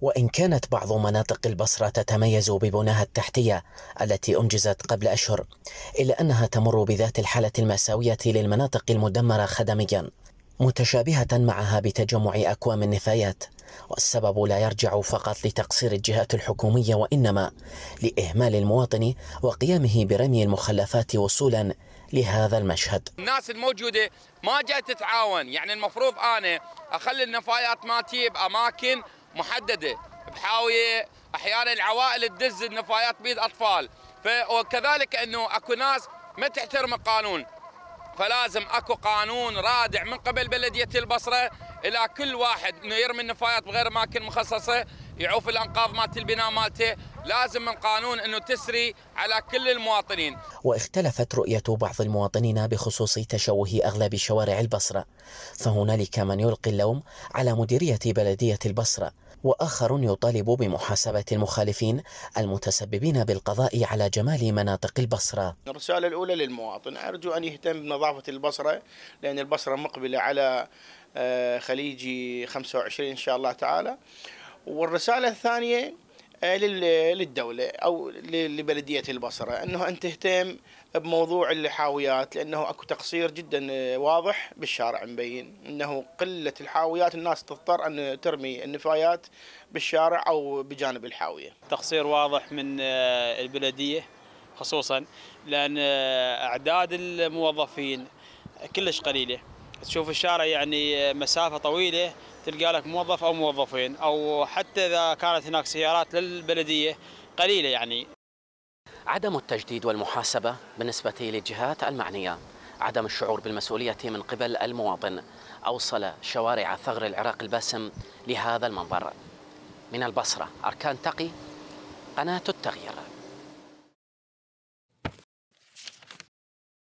وإن كانت بعض مناطق البصرة تتميز ببناها التحتية التي أنجزت قبل أشهر إلا أنها تمر بذات الحالة المأساوية للمناطق المدمرة خدميا متشابهة معها بتجمع أكوام النفايات والسبب لا يرجع فقط لتقصير الجهات الحكومية وإنما لإهمال المواطن وقيامه برمي المخلفات وصولا لهذا المشهد الناس الموجودة ما جاءت تتعاون يعني المفروض أنا أخلي النفايات ما تيب أماكن محدده بحاويه احيانا العوائل تدز النفايات بيد اطفال وكذلك انه اكو ناس ما تحترم القانون فلازم اكو قانون رادع من قبل بلديه البصره الى كل واحد انه يرمي النفايات بغير اماكن مخصصه يعوف الانقاض مالت البناء مالته لازم من قانون انه تسري على كل المواطنين واختلفت رؤيه بعض المواطنين بخصوص تشوه اغلب شوارع البصره فهنالك من يلقي اللوم على مديريه بلديه البصره وآخر يطالب بمحاسبة المخالفين المتسببين بالقضاء على جمال مناطق البصرة الرسالة الأولى للمواطن أرجو أن يهتم بنظافة البصرة لأن البصرة مقبلة على آه، خليجي 25 إن شاء الله تعالى والرسالة الثانية آه، للدولة أو لبلدية البصرة أنه أن تهتم بموضوع الحاويات لأنه أكو تقصير جدا آه، واضح بالشارع مبين أنه قلة الحاويات الناس تضطر أن ترمي النفايات بالشارع أو بجانب الحاوية تقصير واضح من آه، البلدية خصوصا لأن أعداد الموظفين كلش قليلة تشوف الشارع يعني مسافة طويلة تلقى لك موظف او موظفين او حتى اذا كانت هناك سيارات للبلديه قليله يعني. عدم التجديد والمحاسبه بالنسبه للجهات المعنيه، عدم الشعور بالمسؤوليه من قبل المواطن اوصل شوارع ثغر العراق الباسم لهذا المنظر. من البصره اركان تقي قناه التغيير.